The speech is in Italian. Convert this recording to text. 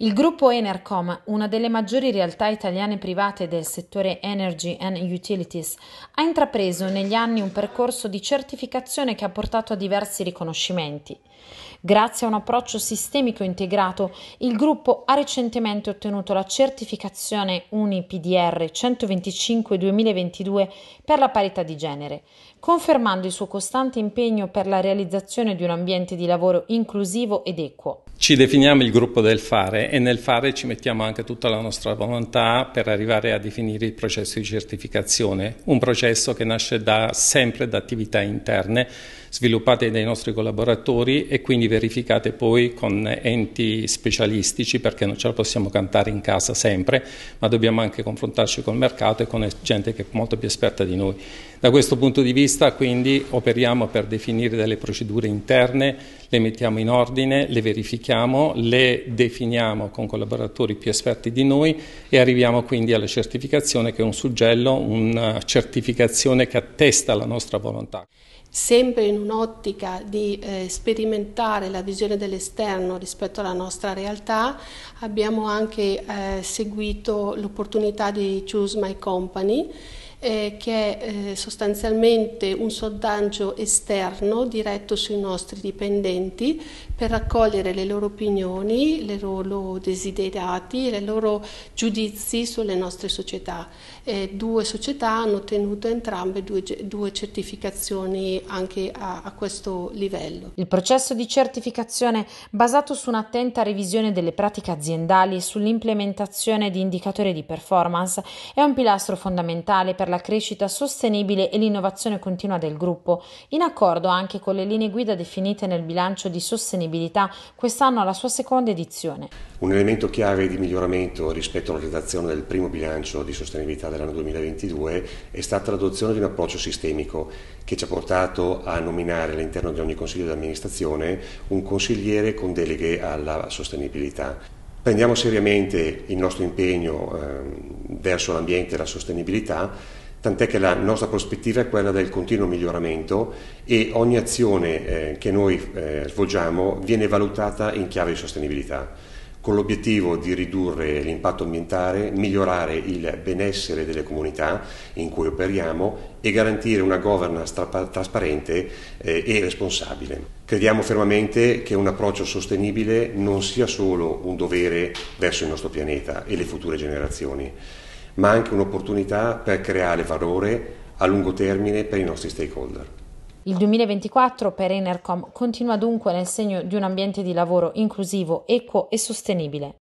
Il gruppo Enercom, una delle maggiori realtà italiane private del settore Energy and Utilities, ha intrapreso negli anni un percorso di certificazione che ha portato a diversi riconoscimenti. Grazie a un approccio sistemico integrato, il gruppo ha recentemente ottenuto la certificazione UNIPDR 125-2022 per la parità di genere, confermando il suo costante impegno per la realizzazione di un ambiente di lavoro inclusivo ed equo. Ci definiamo il gruppo del fare e nel fare ci mettiamo anche tutta la nostra volontà per arrivare a definire il processo di certificazione, un processo che nasce da, sempre da attività interne sviluppate dai nostri collaboratori e quindi verificate poi con enti specialistici perché non ce la possiamo cantare in casa sempre, ma dobbiamo anche confrontarci col mercato e con gente che è molto più esperta di noi. Da questo punto di vista quindi operiamo per definire delle procedure interne le mettiamo in ordine, le verifichiamo, le definiamo con collaboratori più esperti di noi e arriviamo quindi alla certificazione che è un suggello, una certificazione che attesta la nostra volontà sempre in un'ottica di eh, sperimentare la visione dell'esterno rispetto alla nostra realtà, abbiamo anche eh, seguito l'opportunità di Choose My Company eh, che è eh, sostanzialmente un sondaggio esterno diretto sui nostri dipendenti per raccogliere le loro opinioni, le loro desiderati, i loro giudizi sulle nostre società. Eh, due società hanno ottenuto entrambe due, due certificazioni anche a, a questo livello. Il processo di certificazione basato su un'attenta revisione delle pratiche aziendali e sull'implementazione di indicatori di performance è un pilastro fondamentale per per la crescita sostenibile e l'innovazione continua del gruppo, in accordo anche con le linee guida definite nel bilancio di sostenibilità quest'anno alla sua seconda edizione. Un elemento chiave di miglioramento rispetto alla redazione del primo bilancio di sostenibilità dell'anno 2022 è stata l'adozione di un approccio sistemico che ci ha portato a nominare all'interno di ogni consiglio di amministrazione un consigliere con deleghe alla sostenibilità. Prendiamo seriamente il nostro impegno eh, verso l'ambiente e la sostenibilità tant'è che la nostra prospettiva è quella del continuo miglioramento e ogni azione eh, che noi eh, svolgiamo viene valutata in chiave di sostenibilità, con l'obiettivo di ridurre l'impatto ambientale, migliorare il benessere delle comunità in cui operiamo e garantire una governance tra- trasparente eh, e responsabile. Crediamo fermamente che un approccio sostenibile non sia solo un dovere verso il nostro pianeta e le future generazioni, ma anche un'opportunità per creare valore a lungo termine per i nostri stakeholder. Il 2024 per Enercom continua dunque nel segno di un ambiente di lavoro inclusivo, equo e sostenibile.